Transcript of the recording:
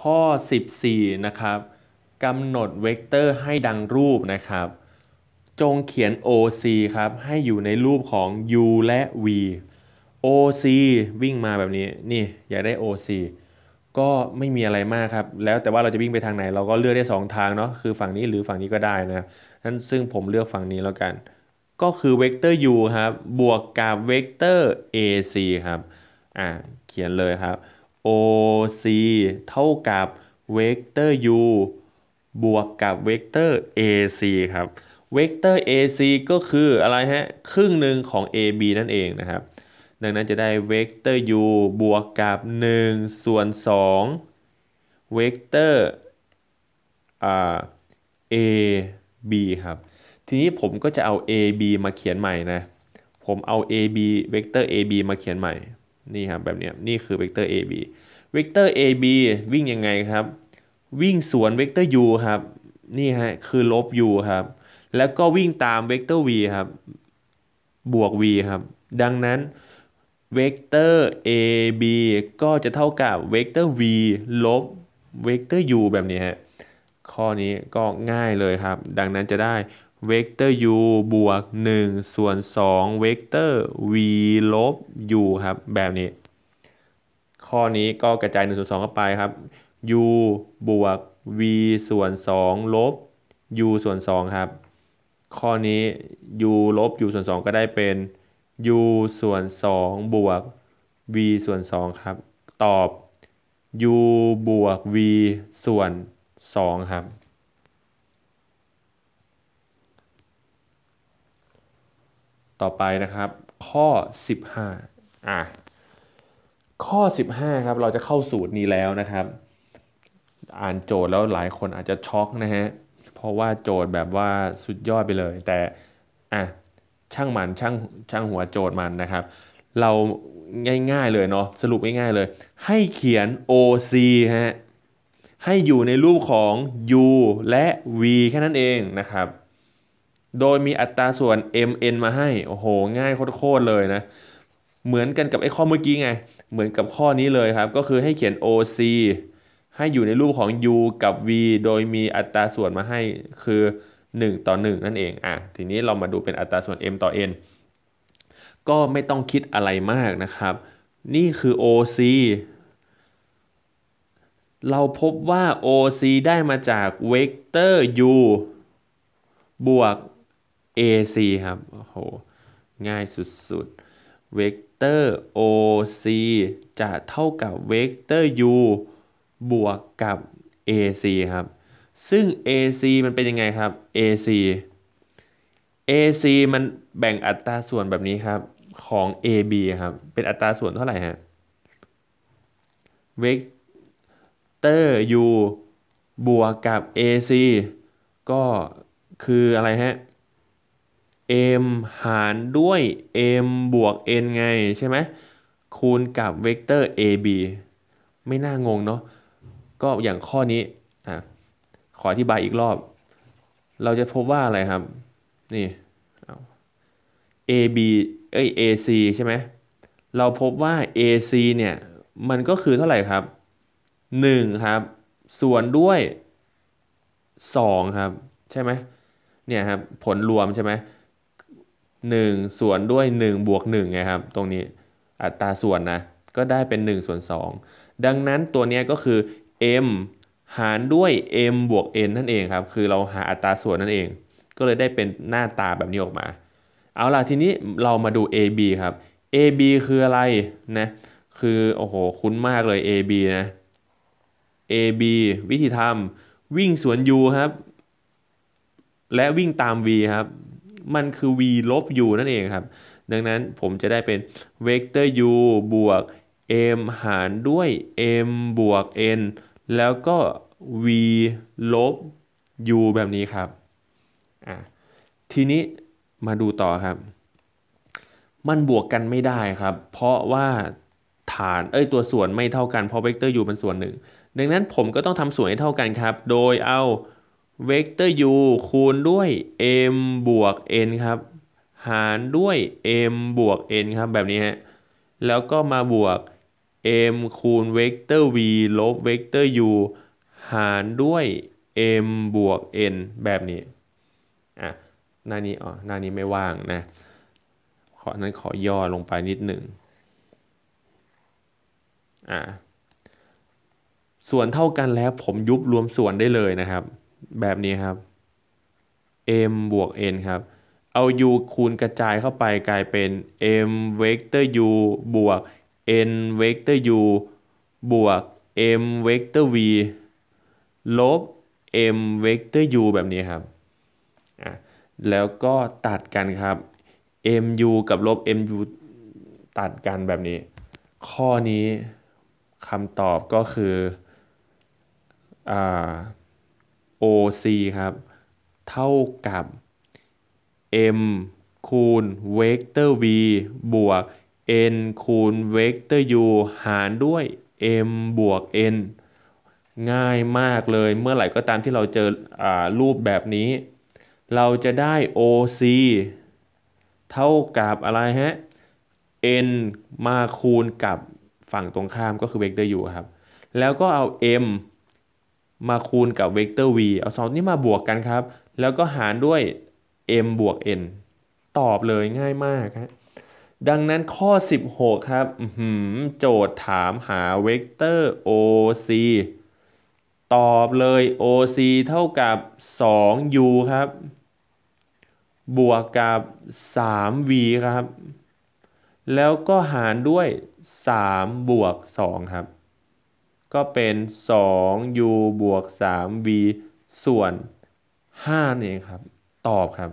ข้อ 14 นะครับกำหนดเวกเตอร์ให้ดังรูปนะครับ จงเขียน OC ครับ ให้อยู่ในรูปของ U และ V OC วิ่งมาแบบนี้ นี่ อยากได้ OC ก็ไม่มีอะไรมากครับ แล้วแต่ว่าเราจะวิ่งไปทางไหน เราก็เลือกได้ 2 ทางเนาะ คือฝั่งนี้หรือฝั่งนี้ก็ได้นะนั้นซึ่งผมเลือกฝั่งนี้แล้วกัน ก็คือเวกเตอร์ U ครับ บวกกับเวกเตอร์ AC ครับ อ่า เขียนเลยครับ OC เท่ากับเวกเตอร์ U บวกกับเวกเตอร์ AC ครับเวกเตอร์ AC ก็คือ อะไรฮะ ครึ่งหนึ่งของ AB นั่นเองนะครับดังนั้นจะได้เวกเตอร์ U บวกกับ 1 ส่วน2เวกเตอร์ AB ครับ ทีนี้ผมก็จะเอา AB มาเขียนใหม่นะ ผมเอา AB เวกเตอร์ AB มาเขียนใหม่นี่ครับแบบนี้นี่คือเวกเตอร์ AB เวกเตอร์ AB วิ่งยังไงครับ วิ่งสวนเวกเตอร์ u ครับนี่ฮะคือลบ u ครับ แล้วก็วิ่งตามเวกเตอร์ v ครับบวก v ครับ ดังนั้นเวกเตอร์ ab ก็จะเท่ากับเวกเตอร์ v ลบเวกเตอร์ u แบบนี้ฮะข้อนี้ก็ง่ายเลยครับ ดังนั้นจะได้เวกเตอร์ u บวก1ส่วน2เวกเตอร์ v ลบ u ครับแบบนี้ ข้อนี้ก็กระจาย1ส่วน2เข้าไปครับ u บวก v ส่วน2ลบ u ส่วน2ครับ ข้อนี้ u ลบ u ส่วน2ก็ได้เป็น u ส่วน2บวก v ส่วน2ครับ ตอบ u บวก v ส่วน2ครับต่อไปนะครับข้อ 15อ่ะข้อ 15 ครับ เราจะเข้าสูตรนี้แล้วนะครับ อ่านโจทย์แล้วหลายคนอาจจะช็อกนะฮะ เพราะว่าโจทย์แบบว่าสุดยอดไปเลยแต่อ่ะช่างมันช่างช่างหัวโจทย์มันนะครับ เราง่ายๆ เลยเนาะสรุปง่ายๆ เลย ให้เขียน OC ฮะให้อยู่ในรูปของ U และ V แค่นั้นเองนะครับโดยมีอัตราส่วน mn มาให้ โอ้โห ง่ายโคตรเลยนะ เหมือนกันกับไอ้ข้อเมื่อกี้ไง เหมือนกับข้อนี้เลยครับ ก็คือให้เขียน OC ให้อยู่ในรูปของ u กับ v โดยมีอัตราส่วนมาให้ คือ 1 ต่อ 1 นั่นเอง อ่ะ ทีนี้เรามาดูเป็นอัตราส่วน m ต่อ n ก็ไม่ต้องคิดอะไรมากนะครับ นี่คือ OC เราพบว่า OC ได้มาจากเวกเตอร์ u บวก AC ครับ โอ้โห ง่ายสุดๆ เวกเตอร์ OC จะเท่ากับเวกเตอร์ U บวกกับ AC ครับ ซึ่ง AC มันเป็นยังไงครับ AC AC มันแบ่งอัตราส่วนแบบนี้ครับของ AB ครับ เป็นอัตราส่วนเท่าไหร่ฮะ เวกเตอร์ U บวกกับ AC ก็คืออะไรฮะ m หารด้วย m บวก n ไงใช่ไหมคูณกับเวกเตอร์ ab ไม่น่างงเนาะก็อย่างข้อนี้อ่ะขออธิบายอีกรอบ เราจะพบว่าอะไรครับ นี่ ab เอ้ย ac ใช่ไหมเราพบว่า ac เนี่ย มันก็คือเท่าไหร่ครับ1ครับส่วนด้วย 2 ครับใช่ไหมเนี่ยครับ ผลรวมใช่ไหม1ส่วนด้วย1 บวก1ไงครับ ตรงนี้อัตราส่วนนะก็ได้เป็น1ส่วน2 ดังนั้นตัวนี้ก็คือ m หารด้วย m บวก n นั่นเองครับ คือเราหาอัตราส่วนนั่นเอง ก็เลยได้เป็นหน้าตาแบบนี้ออกมา เอาล่ะทีนี้เรามาดู ab ครับ ab คืออะไรนะคือโอ้โหคุ้นมากเลย ab นะ ab วิธีทำวิ่งสวน u ครับ และวิ่งตาม v ครับมันคือ v ลบ u นั่นเองครับ ดังนั้นผมจะได้เป็นเวกเตอร์ u บวก m หารด้วย m บวก n แล้วก็ v ลบ u แบบนี้ครับ ทีนี้มาดูต่อครับ มันบวกกันไม่ได้ครับ เพราะว่าฐานเอ้ยตัวส่วนไม่เท่ากันเพราะเวกเตอร์ u เป็นส่วนหนึ่ง ดังนั้นผมก็ต้องทำส่วนให้เท่ากันครับ โดยเอาเวกเตอร์ u คูณ ด้วย m บวก n ครับ หารด้วย m บวก n ครับ แบบนี้ฮะ แล้วก็มาบวก m คูณเวกเตอร์ v ลบเวกเตอร์ u หารด้วย m บวก n แบบนี้ อ่ะ หน้านี้อ๋อ หน้านี้ไม่ว่างนะ ขอนั้นขอย่อลงไปนิดหนึ่งอ่ะส่วนเท่ากันแล้วผมยุบรวมส่วนได้เลยนะครับแบบนี้ครับ m บวก n ครับ เอา u คูณกระจายเข้าไปกลายเป็น m เวกเตอร์ u บวก n เวกเตอร์ u บวก m เวกเตอร์ v ลบ m เวกเตอร์ u แบบนี้ครับแล้วก็ตัดกันครับ mu กับลบ mu ตัดกันแบบนี้ ข้อนี้คำตอบก็คือ อ่า OC ครับ เท่ากับ m คูณเวกเตอร์ v บวก n คูณเวกเตอร์ u หารด้วย m บวก n ง่ายมากเลยเมื่อไหร่ก็ตามที่เราเจออรูปแบบนี้ เราจะได้ OC เท่ากับอะไรฮะ n มาคูณกับฝั่งตรงข้ามก็คือเวกเตอร์ u ครับ แล้วก็เอา m มาคูณกับเวกเตอร์ v เอาสองนี้มาบวกกันครับ แล้วก็หารด้วย m บวก n ตอบเลยง่ายมากฮะดังนั้นข้อ 16 ครับ โจทย์ถามหาเวกเตอร์ OC ตอบเลย OC เท่ากับ 2U ครับ บวกกับ 3V ครับ แล้วก็หารด้วย 3 บวก 2 ครับก็เป็น 2u บวก 3v ส่วน5นี่เองครับ ตอบครับ